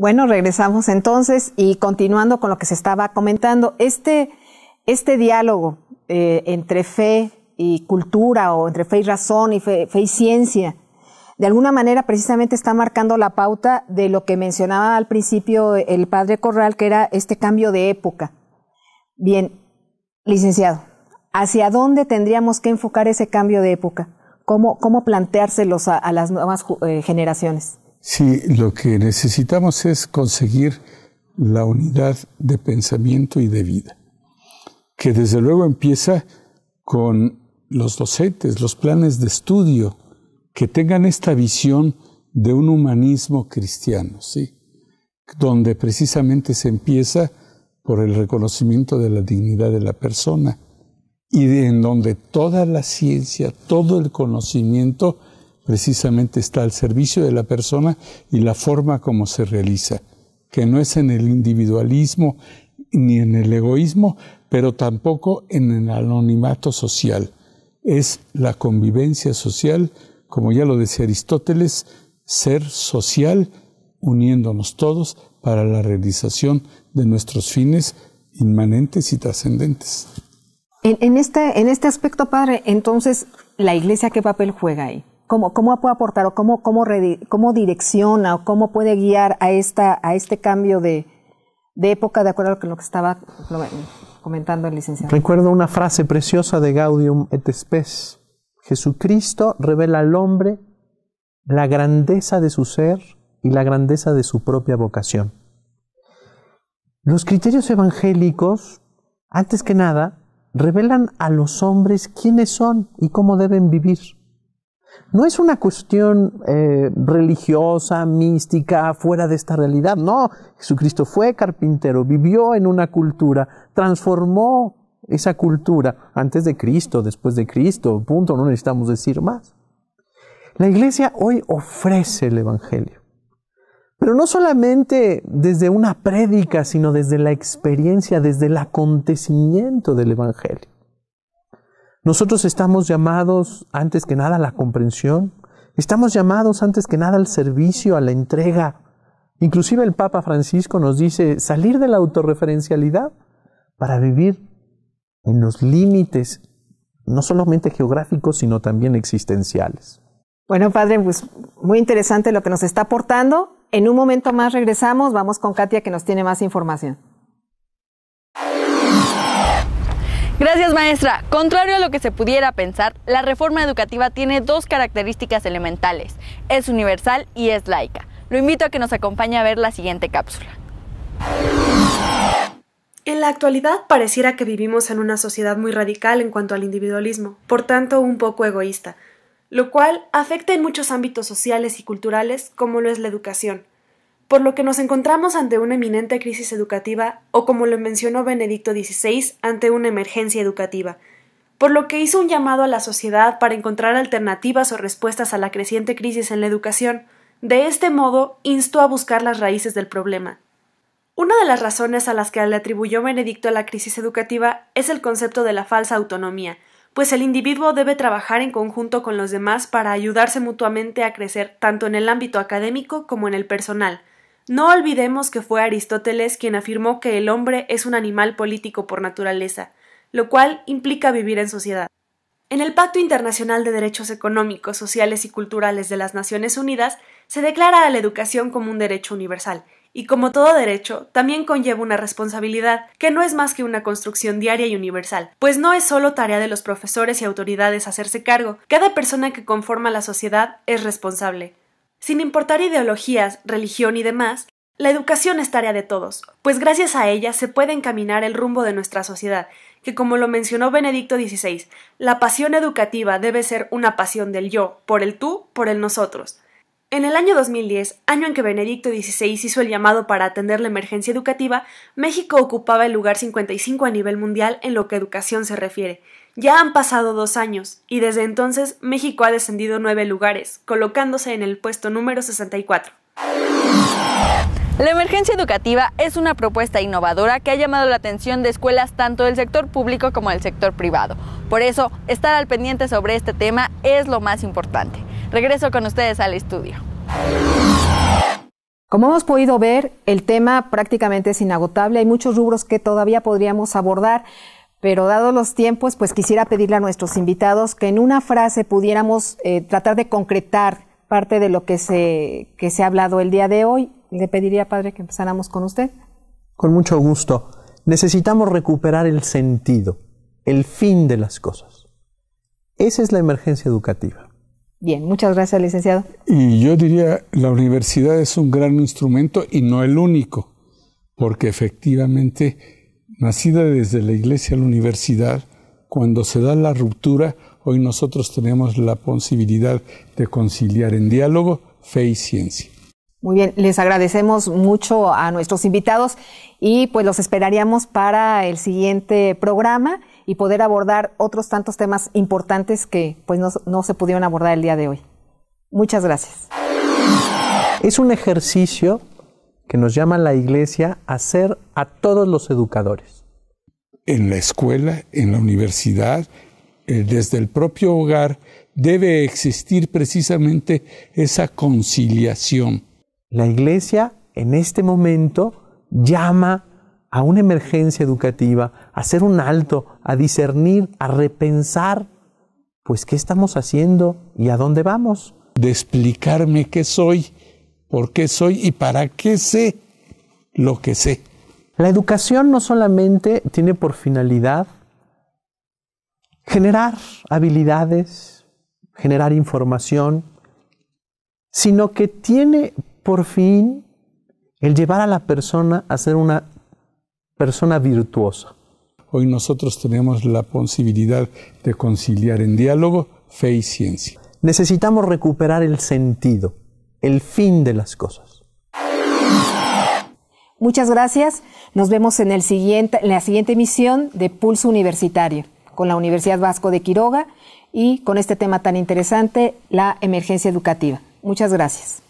Bueno, regresamos entonces y continuando con lo que se estaba comentando, este, este diálogo eh, entre fe y cultura o entre fe y razón y fe, y ciencia, de alguna manera precisamente está marcando la pauta de lo que mencionaba al principio el padre Corral, que era este cambio de época. Bien, licenciado, ¿hacia dónde tendríamos que enfocar ese cambio de época? ¿Cómo, cómo planteárselos a, las nuevas eh, generaciones? Sí, lo que necesitamos es conseguir la unidad de pensamiento y de vida, que desde luego empieza con los docentes, los planes de estudio, que tengan esta visión de un humanismo cristiano, ¿sí? donde precisamente se empieza por el reconocimiento de la dignidad de la persona y en donde toda la ciencia, todo el conocimiento precisamente está al servicio de la persona y la forma como se realiza, que no es en el individualismo ni en el egoísmo, pero tampoco en el anonimato social. Es la convivencia social, como ya lo decía Aristóteles, ser social, uniéndonos todos para la realización de nuestros fines inmanentes y trascendentes. En, en este, este aspecto, padre, entonces, ¿la iglesia qué papel juega ahí? cómo, puede aportar o cómo, cómo, cómo direcciona o cómo puede guiar a, esta, a este cambio de, época, de acuerdo con lo que estaba comentando el licenciado. Recuerdo una frase preciosa de Gaudium et Spes. Jesucristo revela al hombre la grandeza de su ser y la grandeza de su propia vocación. Los criterios evangélicos, antes que nada, revelan a los hombres quiénes son y cómo deben vivir. No es una cuestión eh, religiosa, mística, fuera de esta realidad. No, Jesucristo fue carpintero, vivió en una cultura, transformó esa cultura antes de Cristo, después de Cristo, punto, no necesitamos decir más. La iglesia hoy ofrece el Evangelio, pero no solamente desde una prédica, sino desde la experiencia, desde el acontecimiento del Evangelio. Nosotros estamos llamados antes que nada a la comprensión, estamos llamados antes que nada al servicio, a la entrega. Inclusive el Papa Francisco nos dice salir de la autorreferencialidad para vivir en los límites, no solamente geográficos, sino también existenciales. Bueno, padre, pues muy interesante lo que nos está aportando. En un momento más regresamos, vamos con Katia que nos tiene más información. Gracias, maestra. Contrario a lo que se pudiera pensar, la reforma educativa tiene dos características elementales. Es universal y es laica. Lo invito a que nos acompañe a ver la siguiente cápsula. En la actualidad pareciera que vivimos en una sociedad muy radical en cuanto al individualismo, por tanto un poco egoísta, lo cual afecta en muchos ámbitos sociales y culturales como lo es la educación por lo que nos encontramos ante una eminente crisis educativa o, como lo mencionó Benedicto XVI, ante una emergencia educativa, por lo que hizo un llamado a la sociedad para encontrar alternativas o respuestas a la creciente crisis en la educación. De este modo, instó a buscar las raíces del problema. Una de las razones a las que le atribuyó Benedicto a la crisis educativa es el concepto de la falsa autonomía, pues el individuo debe trabajar en conjunto con los demás para ayudarse mutuamente a crecer tanto en el ámbito académico como en el personal, no olvidemos que fue Aristóteles quien afirmó que el hombre es un animal político por naturaleza, lo cual implica vivir en sociedad. En el Pacto Internacional de Derechos Económicos, Sociales y Culturales de las Naciones Unidas se declara a la educación como un derecho universal, y como todo derecho, también conlleva una responsabilidad, que no es más que una construcción diaria y universal, pues no es solo tarea de los profesores y autoridades hacerse cargo, cada persona que conforma la sociedad es responsable. Sin importar ideologías, religión y demás, la educación es tarea de todos, pues gracias a ella se puede encaminar el rumbo de nuestra sociedad, que como lo mencionó Benedicto XVI, la pasión educativa debe ser una pasión del yo, por el tú, por el nosotros. En el año 2010, año en que Benedicto XVI hizo el llamado para atender la emergencia educativa, México ocupaba el lugar 55 a nivel mundial en lo que educación se refiere, ya han pasado dos años, y desde entonces México ha descendido nueve lugares, colocándose en el puesto número 64. La emergencia educativa es una propuesta innovadora que ha llamado la atención de escuelas tanto del sector público como del sector privado. Por eso, estar al pendiente sobre este tema es lo más importante. Regreso con ustedes al estudio. Como hemos podido ver, el tema prácticamente es inagotable. Hay muchos rubros que todavía podríamos abordar pero dados los tiempos, pues quisiera pedirle a nuestros invitados que en una frase pudiéramos eh, tratar de concretar parte de lo que se, que se ha hablado el día de hoy. Le pediría, padre, que empezáramos con usted. Con mucho gusto. Necesitamos recuperar el sentido, el fin de las cosas. Esa es la emergencia educativa. Bien, muchas gracias, licenciado. Y yo diría, la universidad es un gran instrumento y no el único, porque efectivamente nacida desde la iglesia a la universidad, cuando se da la ruptura, hoy nosotros tenemos la posibilidad de conciliar en diálogo fe y ciencia. Muy bien, les agradecemos mucho a nuestros invitados y pues los esperaríamos para el siguiente programa y poder abordar otros tantos temas importantes que pues no, no se pudieron abordar el día de hoy. Muchas gracias. Es un ejercicio que nos llama la Iglesia a ser a todos los educadores. En la escuela, en la universidad, eh, desde el propio hogar, debe existir precisamente esa conciliación. La Iglesia en este momento llama a una emergencia educativa, a hacer un alto, a discernir, a repensar, pues qué estamos haciendo y a dónde vamos. De explicarme qué soy por qué soy y para qué sé lo que sé. La educación no solamente tiene por finalidad generar habilidades, generar información, sino que tiene por fin el llevar a la persona a ser una persona virtuosa. Hoy nosotros tenemos la posibilidad de conciliar en diálogo fe y ciencia. Necesitamos recuperar el sentido el fin de las cosas. Muchas gracias. Nos vemos en, el siguiente, la siguiente emisión de Pulso Universitario con la Universidad Vasco de Quiroga y con este tema tan interesante, la emergencia educativa. Muchas gracias.